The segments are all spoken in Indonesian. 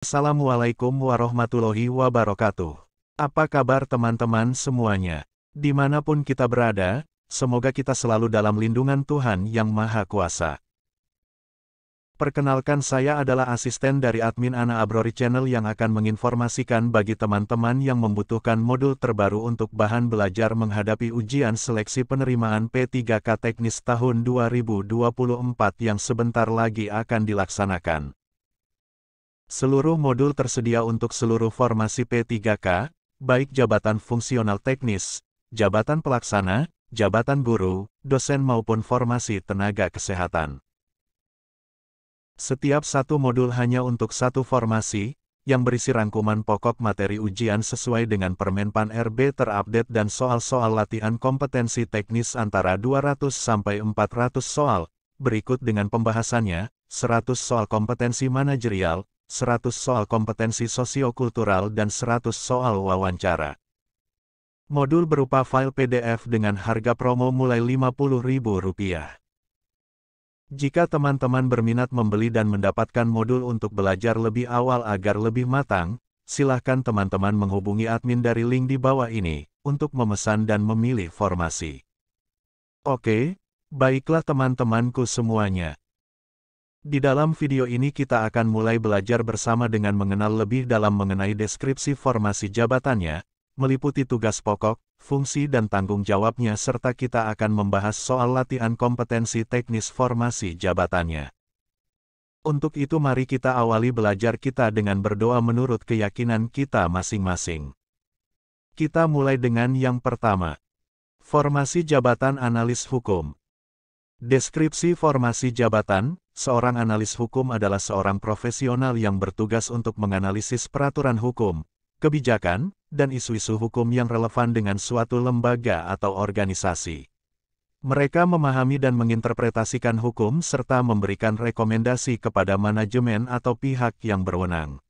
Assalamualaikum warahmatullahi wabarakatuh. Apa kabar teman-teman semuanya? Dimanapun kita berada, semoga kita selalu dalam lindungan Tuhan Yang Maha Kuasa. Perkenalkan saya adalah asisten dari admin Ana Abrori Channel yang akan menginformasikan bagi teman-teman yang membutuhkan modul terbaru untuk bahan belajar menghadapi ujian seleksi penerimaan P3K teknis tahun 2024 yang sebentar lagi akan dilaksanakan. Seluruh modul tersedia untuk seluruh formasi P3K, baik jabatan fungsional teknis, jabatan pelaksana, jabatan guru, dosen maupun formasi tenaga kesehatan. Setiap satu modul hanya untuk satu formasi, yang berisi rangkuman pokok materi ujian sesuai dengan Permenpan RB terupdate dan soal-soal latihan kompetensi teknis antara 200 sampai 400 soal, berikut dengan pembahasannya, 100 soal kompetensi manajerial, 100 soal kompetensi sosiokultural dan 100 soal wawancara. Modul berupa file PDF dengan harga promo mulai Rp50.000. Jika teman-teman berminat membeli dan mendapatkan modul untuk belajar lebih awal agar lebih matang, silakan teman-teman menghubungi admin dari link di bawah ini untuk memesan dan memilih formasi. Oke, baiklah teman-temanku semuanya. Di dalam video ini kita akan mulai belajar bersama dengan mengenal lebih dalam mengenai deskripsi formasi jabatannya, meliputi tugas pokok, fungsi dan tanggung jawabnya serta kita akan membahas soal latihan kompetensi teknis formasi jabatannya. Untuk itu mari kita awali belajar kita dengan berdoa menurut keyakinan kita masing-masing. Kita mulai dengan yang pertama. Formasi Jabatan Analis Hukum Deskripsi formasi jabatan, seorang analis hukum adalah seorang profesional yang bertugas untuk menganalisis peraturan hukum, kebijakan, dan isu-isu hukum yang relevan dengan suatu lembaga atau organisasi. Mereka memahami dan menginterpretasikan hukum serta memberikan rekomendasi kepada manajemen atau pihak yang berwenang.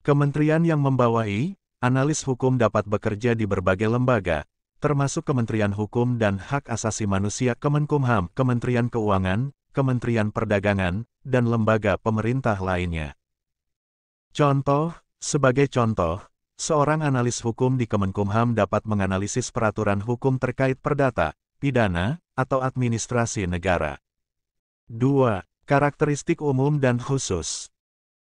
Kementerian yang membawahi, analis hukum dapat bekerja di berbagai lembaga, termasuk Kementerian Hukum dan Hak Asasi Manusia Kemenkumham, Kementerian Keuangan, Kementerian Perdagangan, dan lembaga pemerintah lainnya. Contoh, sebagai contoh, seorang analis hukum di Kemenkumham dapat menganalisis peraturan hukum terkait perdata, pidana, atau administrasi negara. 2. Karakteristik umum dan khusus.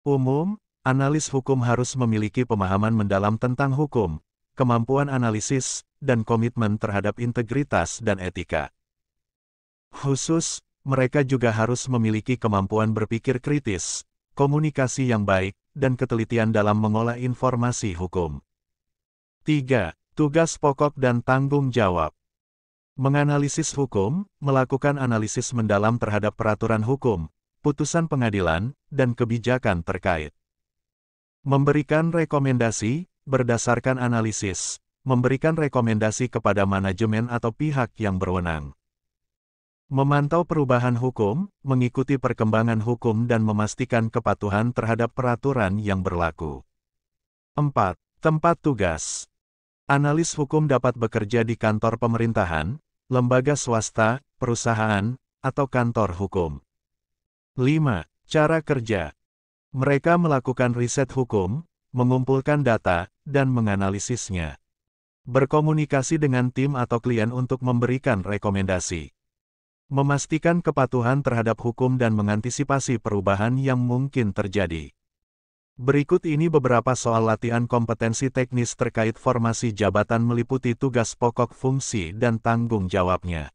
Umum, analis hukum harus memiliki pemahaman mendalam tentang hukum, kemampuan analisis, dan komitmen terhadap integritas dan etika. Khusus, mereka juga harus memiliki kemampuan berpikir kritis, komunikasi yang baik, dan ketelitian dalam mengolah informasi hukum. 3. Tugas pokok dan tanggung jawab. Menganalisis hukum, melakukan analisis mendalam terhadap peraturan hukum, putusan pengadilan, dan kebijakan terkait. Memberikan rekomendasi, berdasarkan analisis, memberikan rekomendasi kepada manajemen atau pihak yang berwenang. Memantau perubahan hukum, mengikuti perkembangan hukum dan memastikan kepatuhan terhadap peraturan yang berlaku. 4. Tempat tugas Analis hukum dapat bekerja di kantor pemerintahan, lembaga swasta, perusahaan, atau kantor hukum. 5. Cara kerja Mereka melakukan riset hukum, mengumpulkan data, dan menganalisisnya. Berkomunikasi dengan tim atau klien untuk memberikan rekomendasi memastikan kepatuhan terhadap hukum dan mengantisipasi perubahan yang mungkin terjadi. Berikut ini beberapa soal latihan kompetensi teknis terkait formasi jabatan meliputi tugas pokok fungsi dan tanggung jawabnya.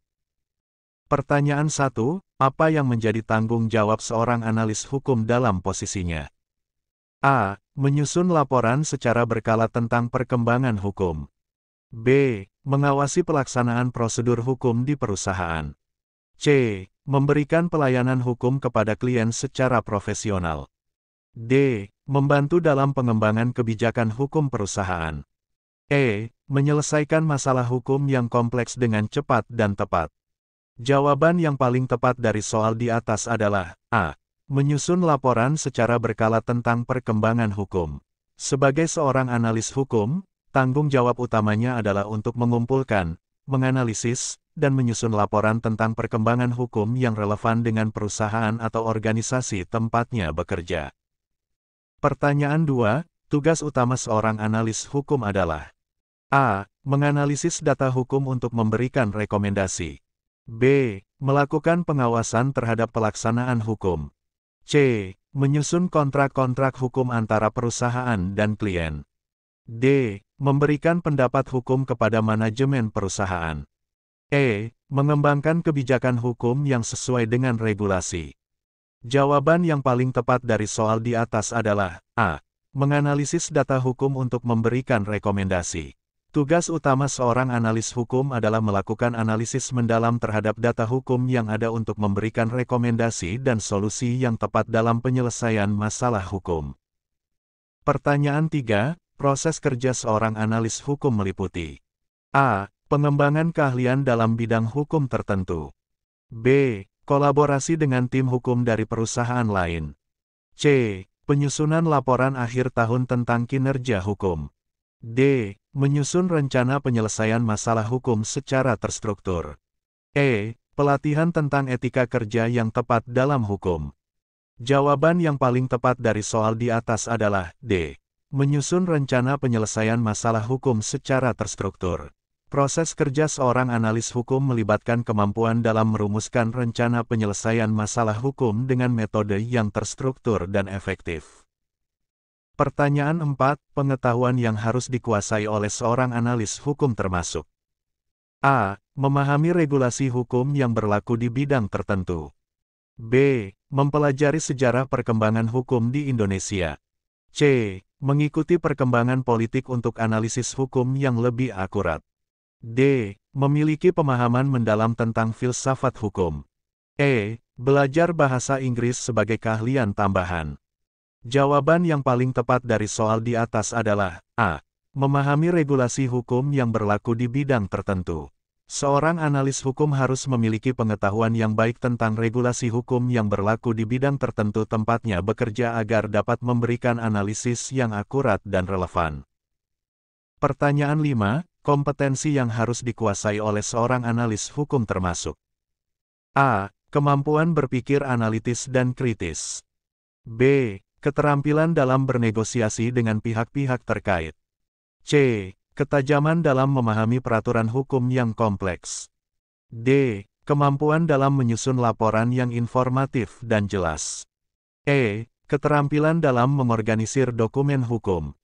Pertanyaan 1, apa yang menjadi tanggung jawab seorang analis hukum dalam posisinya? A. Menyusun laporan secara berkala tentang perkembangan hukum. B. Mengawasi pelaksanaan prosedur hukum di perusahaan. C. Memberikan pelayanan hukum kepada klien secara profesional. D. Membantu dalam pengembangan kebijakan hukum perusahaan. E. Menyelesaikan masalah hukum yang kompleks dengan cepat dan tepat. Jawaban yang paling tepat dari soal di atas adalah A. Menyusun laporan secara berkala tentang perkembangan hukum. Sebagai seorang analis hukum, tanggung jawab utamanya adalah untuk mengumpulkan, menganalisis, dan menyusun laporan tentang perkembangan hukum yang relevan dengan perusahaan atau organisasi tempatnya bekerja. Pertanyaan 2, tugas utama seorang analis hukum adalah A. Menganalisis data hukum untuk memberikan rekomendasi. B. Melakukan pengawasan terhadap pelaksanaan hukum. C. Menyusun kontrak-kontrak hukum antara perusahaan dan klien. D. Memberikan pendapat hukum kepada manajemen perusahaan. E. Mengembangkan kebijakan hukum yang sesuai dengan regulasi. Jawaban yang paling tepat dari soal di atas adalah A. Menganalisis data hukum untuk memberikan rekomendasi. Tugas utama seorang analis hukum adalah melakukan analisis mendalam terhadap data hukum yang ada untuk memberikan rekomendasi dan solusi yang tepat dalam penyelesaian masalah hukum. Pertanyaan 3, proses kerja seorang analis hukum meliputi A. Pengembangan keahlian dalam bidang hukum tertentu. B. Kolaborasi dengan tim hukum dari perusahaan lain. C. Penyusunan laporan akhir tahun tentang kinerja hukum. D. Menyusun rencana penyelesaian masalah hukum secara terstruktur. E. Pelatihan tentang etika kerja yang tepat dalam hukum. Jawaban yang paling tepat dari soal di atas adalah D. Menyusun rencana penyelesaian masalah hukum secara terstruktur. Proses kerja seorang analis hukum melibatkan kemampuan dalam merumuskan rencana penyelesaian masalah hukum dengan metode yang terstruktur dan efektif. Pertanyaan 4. Pengetahuan yang harus dikuasai oleh seorang analis hukum termasuk A. Memahami regulasi hukum yang berlaku di bidang tertentu. B. Mempelajari sejarah perkembangan hukum di Indonesia. C. Mengikuti perkembangan politik untuk analisis hukum yang lebih akurat. D. Memiliki pemahaman mendalam tentang filsafat hukum. E. Belajar bahasa Inggris sebagai keahlian tambahan. Jawaban yang paling tepat dari soal di atas adalah A. Memahami regulasi hukum yang berlaku di bidang tertentu. Seorang analis hukum harus memiliki pengetahuan yang baik tentang regulasi hukum yang berlaku di bidang tertentu tempatnya bekerja agar dapat memberikan analisis yang akurat dan relevan. Pertanyaan 5, kompetensi yang harus dikuasai oleh seorang analis hukum termasuk A. Kemampuan berpikir analitis dan kritis. B. Keterampilan dalam bernegosiasi dengan pihak-pihak terkait. C. Ketajaman dalam memahami peraturan hukum yang kompleks. D. Kemampuan dalam menyusun laporan yang informatif dan jelas. E. Keterampilan dalam mengorganisir dokumen hukum.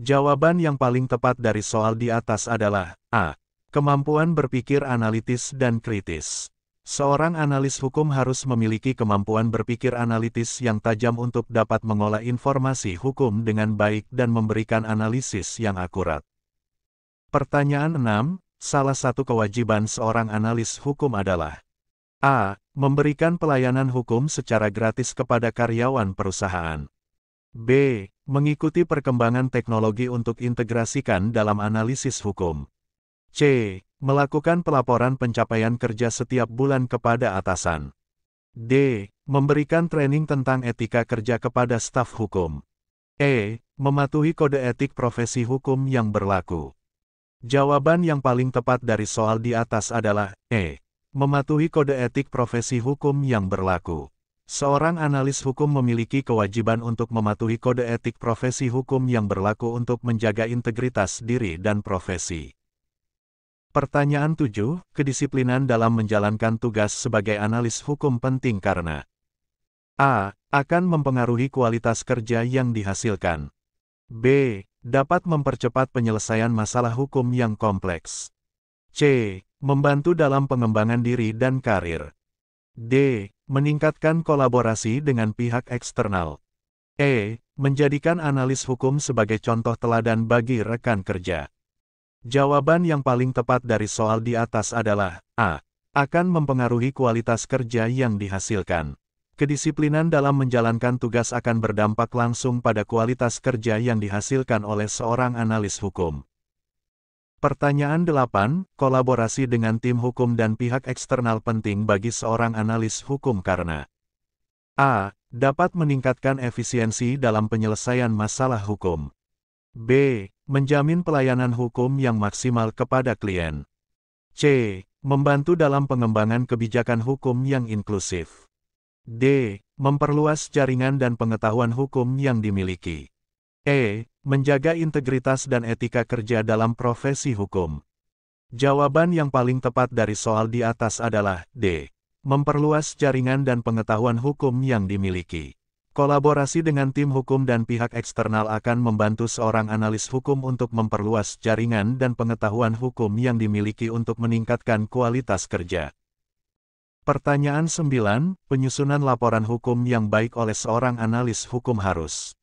Jawaban yang paling tepat dari soal di atas adalah A. Kemampuan berpikir analitis dan kritis. Seorang analis hukum harus memiliki kemampuan berpikir analitis yang tajam untuk dapat mengolah informasi hukum dengan baik dan memberikan analisis yang akurat. Pertanyaan 6, salah satu kewajiban seorang analis hukum adalah A. Memberikan pelayanan hukum secara gratis kepada karyawan perusahaan. B. Mengikuti perkembangan teknologi untuk integrasikan dalam analisis hukum. C. Melakukan pelaporan pencapaian kerja setiap bulan kepada atasan. D. Memberikan training tentang etika kerja kepada staf hukum. E. Mematuhi kode etik profesi hukum yang berlaku. Jawaban yang paling tepat dari soal di atas adalah E. Mematuhi kode etik profesi hukum yang berlaku. Seorang analis hukum memiliki kewajiban untuk mematuhi kode etik profesi hukum yang berlaku untuk menjaga integritas diri dan profesi. Pertanyaan 7, kedisiplinan dalam menjalankan tugas sebagai analis hukum penting karena A. Akan mempengaruhi kualitas kerja yang dihasilkan. B. Dapat mempercepat penyelesaian masalah hukum yang kompleks. C. Membantu dalam pengembangan diri dan karir. D. Meningkatkan kolaborasi dengan pihak eksternal. E. Menjadikan analis hukum sebagai contoh teladan bagi rekan kerja. Jawaban yang paling tepat dari soal di atas adalah A. Akan mempengaruhi kualitas kerja yang dihasilkan. Kedisiplinan dalam menjalankan tugas akan berdampak langsung pada kualitas kerja yang dihasilkan oleh seorang analis hukum. Pertanyaan 8, kolaborasi dengan tim hukum dan pihak eksternal penting bagi seorang analis hukum karena A. Dapat meningkatkan efisiensi dalam penyelesaian masalah hukum. B. Menjamin pelayanan hukum yang maksimal kepada klien. C. Membantu dalam pengembangan kebijakan hukum yang inklusif. D. Memperluas jaringan dan pengetahuan hukum yang dimiliki. E. Menjaga integritas dan etika kerja dalam profesi hukum. Jawaban yang paling tepat dari soal di atas adalah D. Memperluas jaringan dan pengetahuan hukum yang dimiliki. Kolaborasi dengan tim hukum dan pihak eksternal akan membantu seorang analis hukum untuk memperluas jaringan dan pengetahuan hukum yang dimiliki untuk meningkatkan kualitas kerja. Pertanyaan 9, penyusunan laporan hukum yang baik oleh seorang analis hukum harus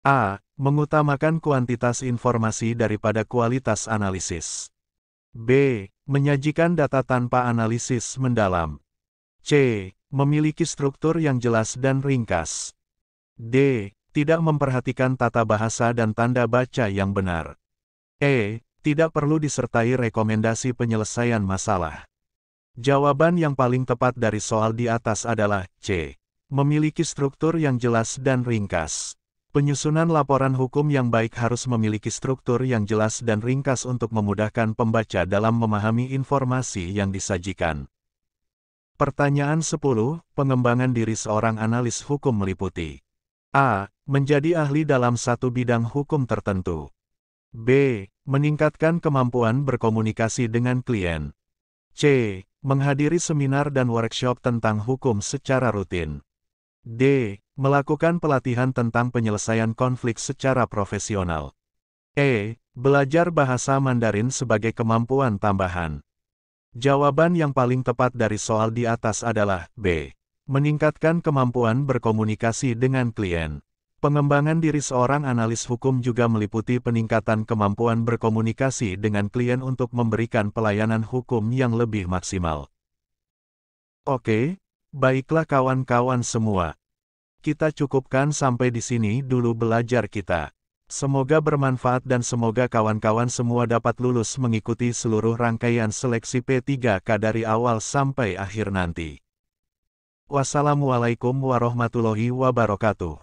A. Mengutamakan kuantitas informasi daripada kualitas analisis. B. Menyajikan data tanpa analisis mendalam. C. Memiliki struktur yang jelas dan ringkas. D. Tidak memperhatikan tata bahasa dan tanda baca yang benar. E. Tidak perlu disertai rekomendasi penyelesaian masalah. Jawaban yang paling tepat dari soal di atas adalah C. Memiliki struktur yang jelas dan ringkas. Penyusunan laporan hukum yang baik harus memiliki struktur yang jelas dan ringkas untuk memudahkan pembaca dalam memahami informasi yang disajikan. Pertanyaan 10. Pengembangan diri seorang analis hukum meliputi A. Menjadi ahli dalam satu bidang hukum tertentu. B. Meningkatkan kemampuan berkomunikasi dengan klien. C. Menghadiri seminar dan workshop tentang hukum secara rutin. D. Melakukan pelatihan tentang penyelesaian konflik secara profesional. E. Belajar bahasa Mandarin sebagai kemampuan tambahan. Jawaban yang paling tepat dari soal di atas adalah B. Meningkatkan kemampuan berkomunikasi dengan klien. Pengembangan diri seorang analis hukum juga meliputi peningkatan kemampuan berkomunikasi dengan klien untuk memberikan pelayanan hukum yang lebih maksimal. Oke, baiklah kawan-kawan semua. Kita cukupkan sampai di sini dulu belajar kita. Semoga bermanfaat dan semoga kawan-kawan semua dapat lulus mengikuti seluruh rangkaian seleksi P3K dari awal sampai akhir nanti. Wassalamualaikum warahmatullahi wabarakatuh.